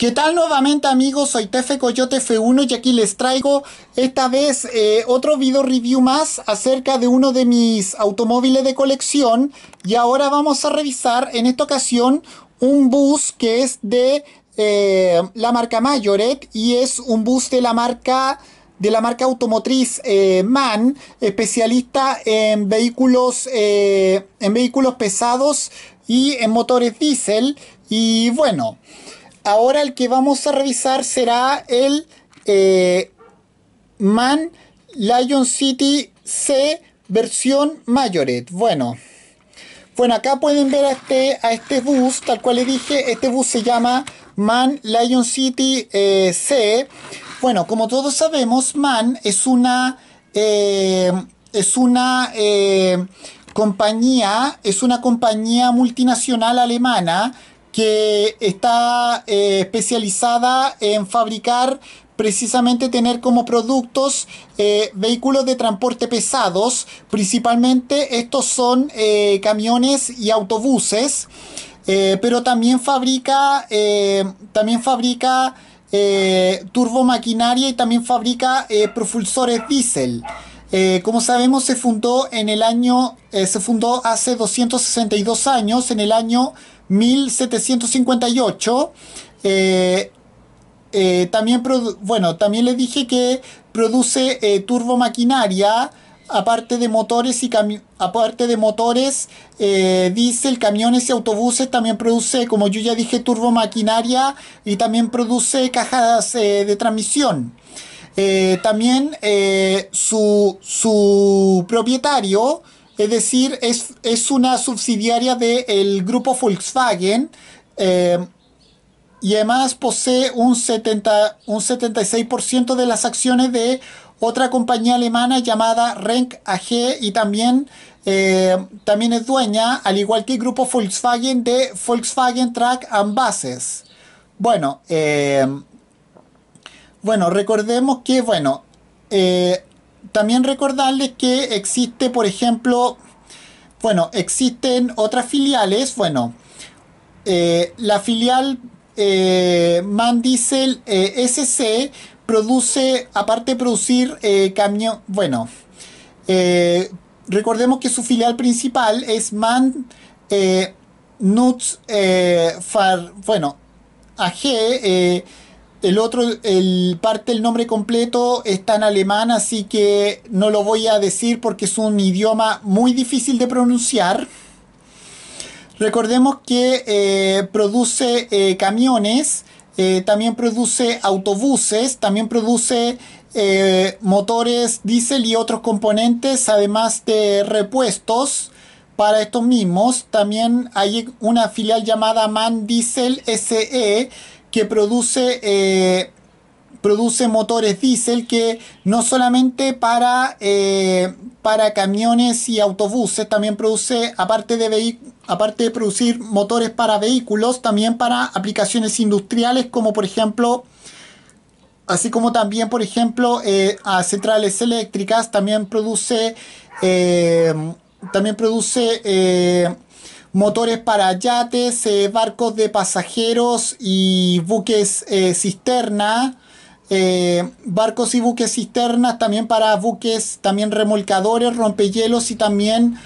¿Qué tal nuevamente amigos? Soy Tefe Coyote F1 y aquí les traigo esta vez eh, otro video review más acerca de uno de mis automóviles de colección y ahora vamos a revisar en esta ocasión un bus que es de eh, la marca Mayoret y es un bus de la marca de la marca automotriz eh, MAN, especialista en vehículos, en vehículos pesados y en motores diésel y bueno... Ahora el que vamos a revisar será el eh, Man Lion City C versión mayoret Bueno, bueno, acá pueden ver a este, a este bus, tal cual le dije, este bus se llama Man Lion City eh, C. Bueno, como todos sabemos, Man es una... Eh, es una compañía, es una compañía multinacional alemana que está eh, especializada en fabricar precisamente tener como productos eh, vehículos de transporte pesados, principalmente estos son eh, camiones y autobuses, pero también fabrica, también fabrica turbomaquinaria y también fabrica propulsores diésel. Eh, como sabemos, se fundó en el año, eh, se fundó hace 262 años, en el año 1758. Eh, también, bueno, también le dije que produce turbomaquinaria, aparte de motores y aparte de motores, diésel, camiones y autobuses, también produce, como yo ya dije, turbomaquinaria y también produce cajas de transmisión. Eh, también eh, su, propietario, es decir, es, es una subsidiaria del grupo Volkswagen eh, y además posee un, un 76% de las acciones de otra compañía alemana llamada Renk AG y también, también es dueña, al igual que el grupo Volkswagen, de Volkswagen Truck and Bueno, bueno, recordemos que, bueno, eh, también recordarles que existe, por ejemplo, bueno, existen otras filiales, bueno, eh, la filial eh, Man Diesel SC produce, aparte de producir camión, bueno, recordemos que su filial principal es Man Nuts Far, bueno, AG, el otro, el parte del nombre completo está en alemán, así que no lo voy a decir porque es un idioma muy difícil de pronunciar. Recordemos que eh, produce eh, camiones, eh, también produce autobuses, también produce motores diésel y otros componentes, además de repuestos para estos mismos. También hay una filial llamada MAN Diesel SE que produce, eh, produce motores diésel que no solamente para, eh, para camiones y autobuses, también produce, aparte de, aparte de producir motores para vehículos, también para aplicaciones industriales como por ejemplo así como también, por ejemplo, eh, a centrales eléctricas, también produce, también produce motores para yates, eh, barcos de pasajeros y buques eh, cisterna, eh, barcos y buques cisternas también para buques, también remolcadores, rompehielos y también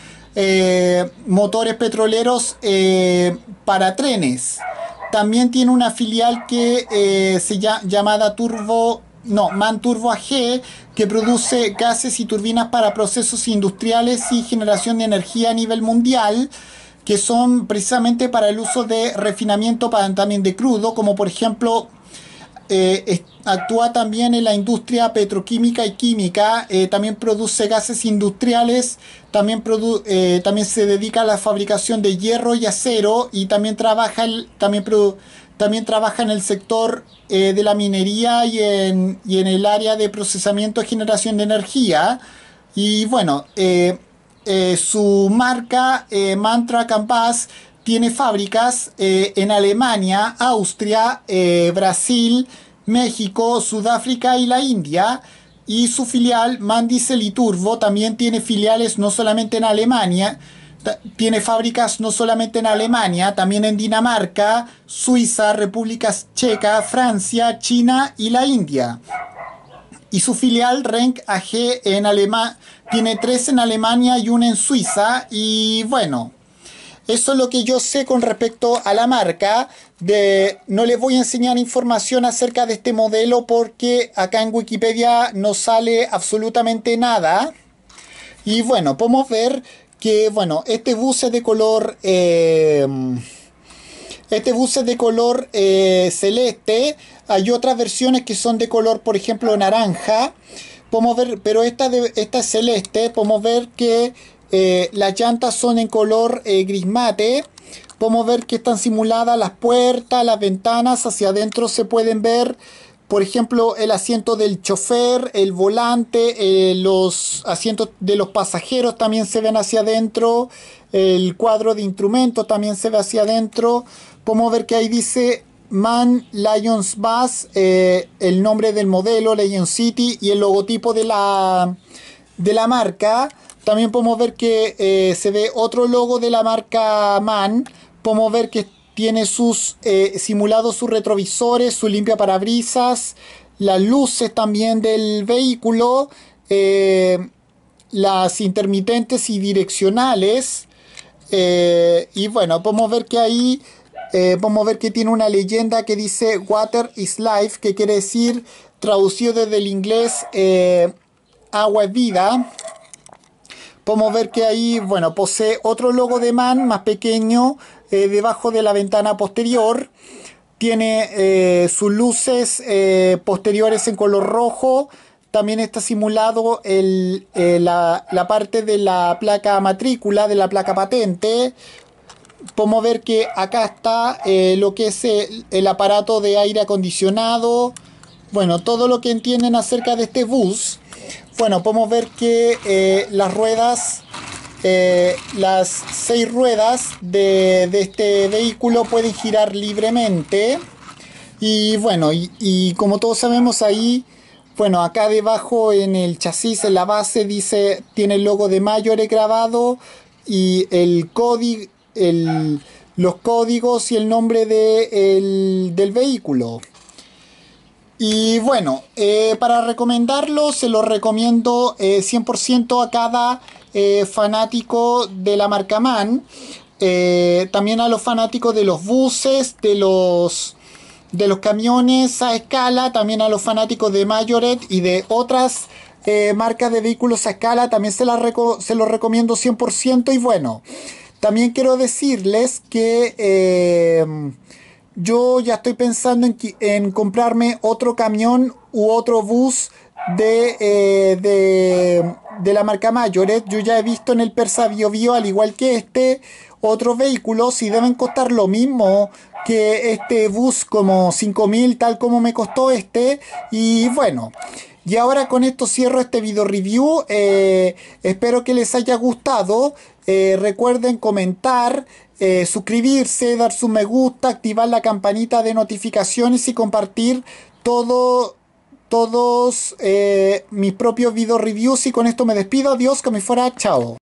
motores petroleros para trenes. También tiene una filial que se llama, llamada Turbo no, Manturbo AG, que produce gases y turbinas para procesos industriales y generación de energía a nivel mundial que son precisamente para el uso de refinamiento para, también de crudo, como por ejemplo eh, actúa también en la industria petroquímica y química, eh, también produce gases industriales, también, eh, también se dedica a la fabricación de hierro y acero y también trabaja, el, también también trabaja en el sector de la minería y en, y en, el área de procesamiento y generación de energía. Y bueno, eh, su marca eh, Mantra Campas tiene fábricas eh, en Alemania, Austria, Brasil, México, Sudáfrica y la India. Y su filial Mandisel y Turbo también tiene filiales no solamente en Alemania, tiene fábricas no solamente en Alemania, también en Dinamarca, Suiza, República Checa, Francia, China y la India y su filial Renk AG en Alemania tiene tres en Alemania y una en Suiza y bueno, eso es lo que yo sé con respecto a la marca. De, no les voy a enseñar información acerca de este modelo porque acá en Wikipedia no sale absolutamente nada. Y bueno, podemos ver que bueno, este bus es de color... Eh, este bus es de color eh, celeste. Hay otras versiones que son de color, por ejemplo, naranja. Podemos ver, pero esta, de, esta es celeste. Podemos ver que eh, las llantas son en color eh, gris mate. Podemos ver que están simuladas las puertas, las ventanas. Hacia adentro se pueden ver, por ejemplo, el asiento del chofer, el volante, los asientos de los pasajeros también se ven hacia adentro. El cuadro de instrumentos también se ve hacia adentro. Podemos ver que ahí dice Man Lions Bass, eh, el nombre del modelo, Lion City y el logotipo de la, de la marca. También podemos ver que eh, se ve otro logo de la marca Man. Podemos ver que tiene sus eh, simulados, sus retrovisores, su limpia parabrisas, las luces también del vehículo, las intermitentes y direccionales. Eh, y bueno, podemos ver que ahí eh, podemos ver que tiene una leyenda que dice Water is Life, que quiere decir, traducido desde el inglés, eh, agua es vida. Podemos ver que ahí, bueno, posee otro logo de man más pequeño debajo de la ventana posterior. Tiene sus luces posteriores en color rojo, también está simulado eh, la, parte de la placa matrícula, de la placa patente. Podemos ver que acá está eh, lo que es el, aparato de aire acondicionado. Bueno, todo lo que entienden acerca de este bus. Bueno, podemos ver que eh, las ruedas, las seis ruedas de, este vehículo pueden girar libremente. Y bueno, y como todos sabemos ahí bueno, acá debajo en el chasis, en la base, dice, tiene el logo de Mayore grabado y el código, los códigos y el nombre del vehículo. Y bueno, eh, para recomendarlo, se lo recomiendo 100% eh, a cada eh, fanático de la marca MAN. también a los fanáticos de los buses, de los de los camiones a escala, también a los fanáticos de Mayoret y de otras eh, marcas de vehículos a escala, también se, la se los recomiendo 100%. Y bueno, también quiero decirles que eh, yo ya estoy pensando en, en, comprarme otro camión u otro bus de, eh, de, de, la marca Mayoret. Yo ya he visto en el Persa Bio Bio, al igual que este, otros vehículos y deben costar lo mismo que este bus como 5000 tal como me costó este y bueno y ahora con esto cierro este video review eh, espero que les haya gustado eh, recuerden comentar eh, suscribirse dar su me gusta activar la campanita de notificaciones y compartir todo todos mis propios video reviews y con esto me despido adiós que me fuera chao